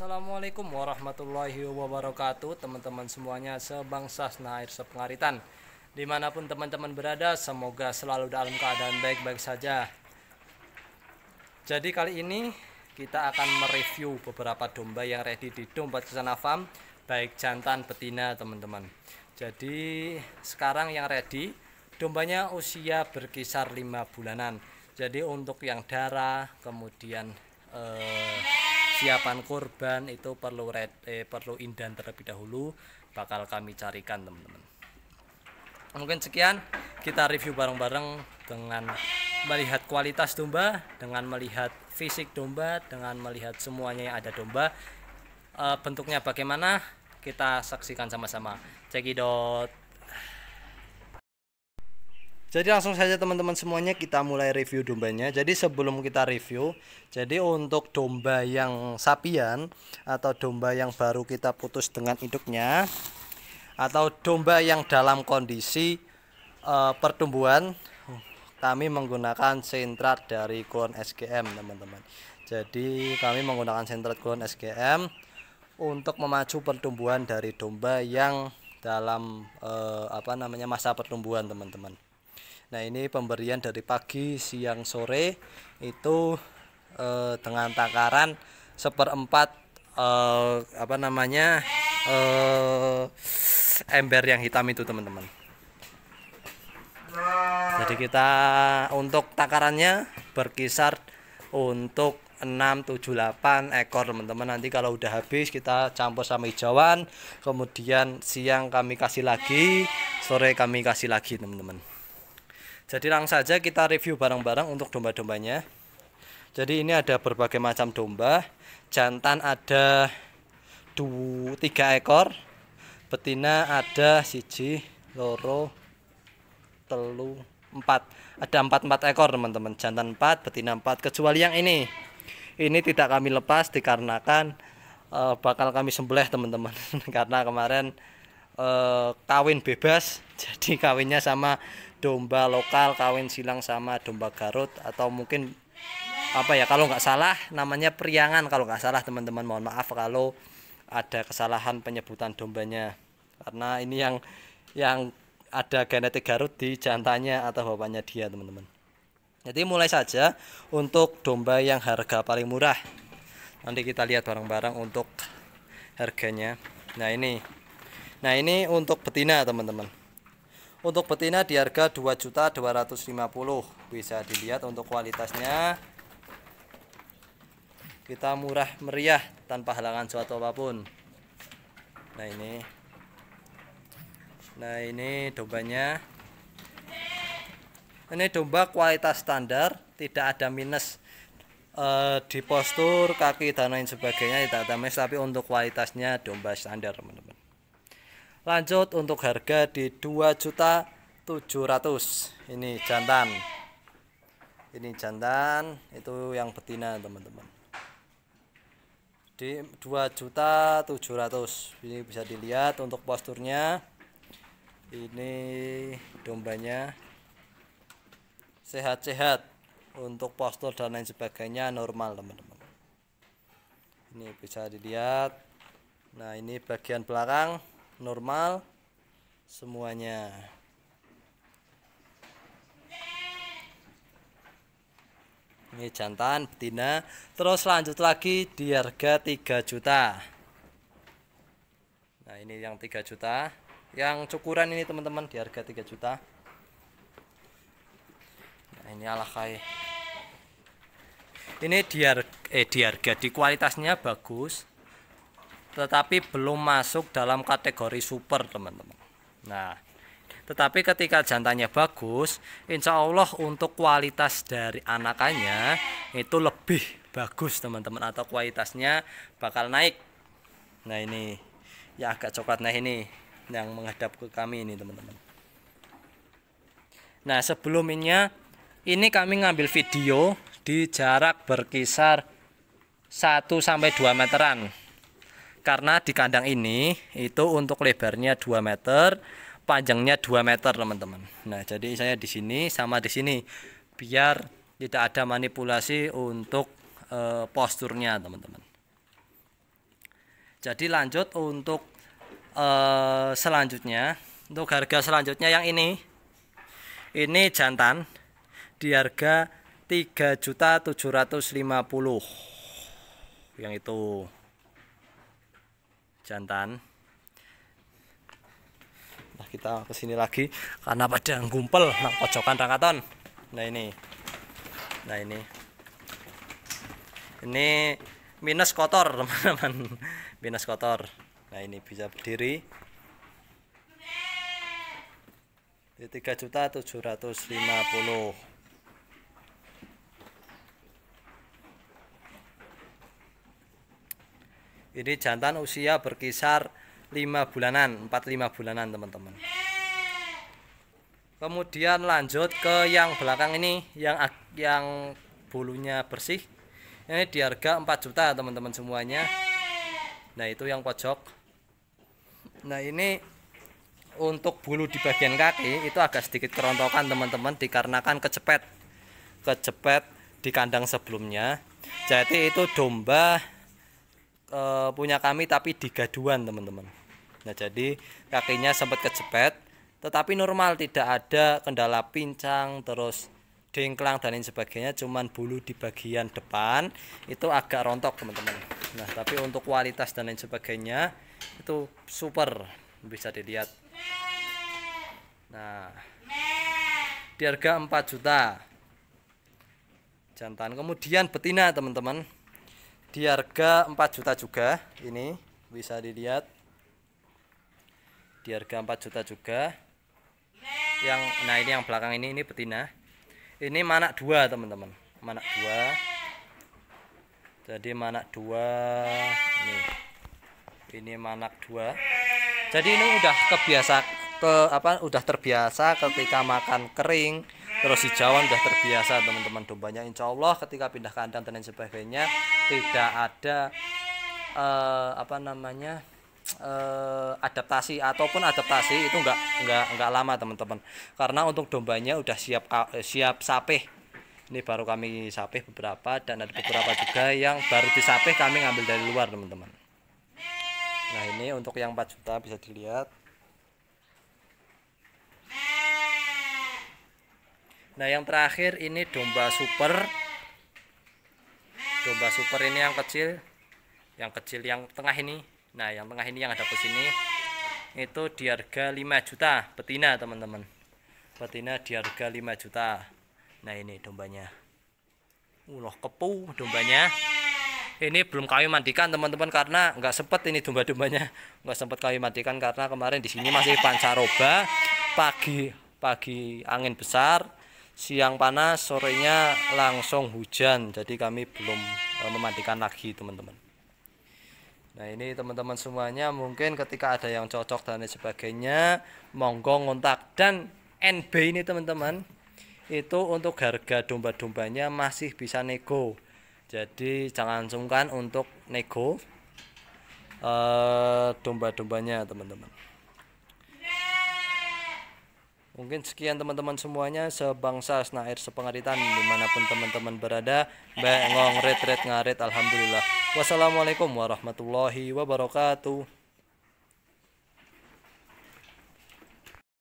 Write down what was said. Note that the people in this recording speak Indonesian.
Assalamualaikum warahmatullahi wabarakatuh teman-teman semuanya sebangsa senair sepengaritan dimanapun teman-teman berada semoga selalu dalam keadaan baik-baik saja jadi kali ini kita akan mereview beberapa domba yang ready di domba kesana farm baik jantan betina teman-teman jadi sekarang yang ready dombanya usia berkisar 5 bulanan jadi untuk yang darah kemudian eh, persiapan kurban itu perlu red, eh, perlu indan terlebih dahulu bakal kami carikan teman-teman mungkin sekian kita review bareng-bareng dengan melihat kualitas domba dengan melihat fisik domba dengan melihat semuanya yang ada domba e, bentuknya bagaimana kita saksikan sama-sama cekidot jadi langsung saja teman-teman semuanya kita mulai review dombanya. Jadi sebelum kita review, jadi untuk domba yang sapian atau domba yang baru kita putus dengan induknya atau domba yang dalam kondisi uh, pertumbuhan kami menggunakan sentrat dari kulon SGM teman-teman. Jadi kami menggunakan sentrat kulon SGM untuk memacu pertumbuhan dari domba yang dalam eh, apa namanya masa pertumbuhan teman-teman. Nah ini pemberian dari pagi, siang, sore itu eh, dengan takaran seperempat eh, apa namanya eh, ember yang hitam itu teman-teman. Jadi kita untuk takarannya berkisar untuk enam tujuh delapan ekor teman-teman nanti kalau udah habis kita campur sama hijauan kemudian siang kami kasih lagi sore kami kasih lagi teman-teman jadi langsung saja kita review barang-barang untuk domba-dombanya. Jadi ini ada berbagai macam domba. Jantan ada dua, tiga ekor. Betina ada siji, loro, telu, empat. Ada empat-empat ekor teman-teman. Jantan empat, betina empat. Kecuali yang ini. Ini tidak kami lepas dikarenakan uh, bakal kami sembelih teman-teman. Karena kemarin uh, kawin bebas. Jadi kawinnya sama domba lokal kawin silang sama domba Garut atau mungkin apa ya kalau nggak salah namanya priangan kalau nggak salah teman-teman mohon maaf kalau ada kesalahan penyebutan dombanya karena ini yang yang ada genetik Garut di jantannya atau bapaknya dia teman-teman jadi mulai saja untuk domba yang harga paling murah nanti kita lihat barang-barang untuk harganya nah ini nah ini untuk betina teman-teman untuk betina di harga 2.250. Bisa dilihat untuk kualitasnya. Kita murah meriah tanpa halangan suatu apapun. Nah, ini. Nah, ini dombanya. Ini domba kualitas standar, tidak ada minus e, di postur, kaki dan lain sebagainya tidak ada minus, tapi untuk kualitasnya domba standar menurut Lanjut untuk harga di juta 2.700. Ini jantan. Ini jantan, itu yang betina, teman-teman. Di juta 2.700. Ini bisa dilihat untuk posturnya. Ini dombanya sehat-sehat untuk postur dan lain sebagainya normal teman-teman ini bisa dilihat nah ini bagian belakang normal semuanya ini jantan betina terus lanjut lagi di harga 3 juta nah ini yang 3 juta yang cukuran ini teman-teman di harga 3 juta nah ini ala alakai ini di harga, eh, di harga di kualitasnya bagus tetapi belum masuk dalam kategori super teman-teman nah tetapi ketika jantannya bagus insya Allah untuk kualitas dari anakannya itu lebih bagus teman-teman atau kualitasnya bakal naik nah ini ya agak coklat nah ini yang menghadap ke kami ini teman-teman nah sebelumnya ini kami ngambil video di jarak berkisar 1 sampai 2 meteran karena di kandang ini itu untuk lebarnya 2 meter panjangnya 2 meter teman-teman nah jadi saya di sini sama di sini biar tidak ada manipulasi untuk e, posturnya teman-teman jadi lanjut untuk e, selanjutnya untuk harga selanjutnya yang ini ini jantan di harga 3.750 yang itu jantan nah kita kesini lagi karena pada gumpel nak pojokan rakaton nah ini nah ini ini minus kotor teman-teman minus kotor nah ini bisa berdiri tiga juta tujuh ratus lima puluh Ini jantan usia berkisar 5 bulanan, 4-5 bulanan teman-teman. Kemudian lanjut ke yang belakang ini yang yang bulunya bersih. Ini di harga 4 juta teman-teman semuanya. Nah, itu yang pojok. Nah, ini untuk bulu di bagian kaki itu agak sedikit kerontokan teman-teman dikarenakan kecepet. Kecepet di kandang sebelumnya. Jadi itu domba Eh, punya kami tapi di gaduan teman-teman nah jadi kakinya sempat kecepet, tetapi normal tidak ada kendala pincang terus dengklang dan lain sebagainya cuman bulu di bagian depan itu agak rontok teman-teman nah tapi untuk kualitas dan lain sebagainya itu super bisa dilihat nah di harga 4 juta jantan kemudian betina teman-teman di harga 4 juta juga ini bisa dilihat di harga 4 juta juga yang nah ini yang belakang ini ini betina ini mana dua teman-teman mana dua jadi mana dua ini ini mana dua jadi ini udah kebiasa ke apa udah terbiasa ketika makan kering terus hijauan udah terbiasa teman-teman dombanya insya Allah ketika pindah kandang dan lain sebagainya tidak ada uh, apa namanya uh, adaptasi ataupun adaptasi itu enggak enggak enggak lama teman-teman karena untuk dombanya udah siap eh, siap sapeh ini baru kami sapeh beberapa dan ada beberapa juga yang baru disapeh kami ngambil dari luar teman-teman nah ini untuk yang 4 juta bisa dilihat Nah yang terakhir ini domba super Domba super ini yang kecil Yang kecil yang tengah ini Nah yang tengah ini yang ada ke sini Itu di harga 5 juta Betina teman-teman Betina di harga 5 juta Nah ini dombanya Uloh kepu dombanya ini belum kami mandikan teman-teman karena nggak sempet ini domba-dombanya nggak sempet kami mandikan karena kemarin di sini masih pancaroba pagi pagi angin besar siang panas sorenya langsung hujan jadi kami belum eh, memandikan lagi teman-teman Nah ini teman-teman semuanya mungkin ketika ada yang cocok dan lain sebagainya monggo ngontak dan NB ini teman-teman itu untuk harga domba-dombanya masih bisa nego jadi jangan sungkan untuk nego uh, domba-dombanya teman-teman Mungkin sekian teman-teman semuanya sebangsa senair sepengaritan dimanapun teman-teman berada. Bengong red red ngaret alhamdulillah. Wassalamualaikum warahmatullahi wabarakatuh.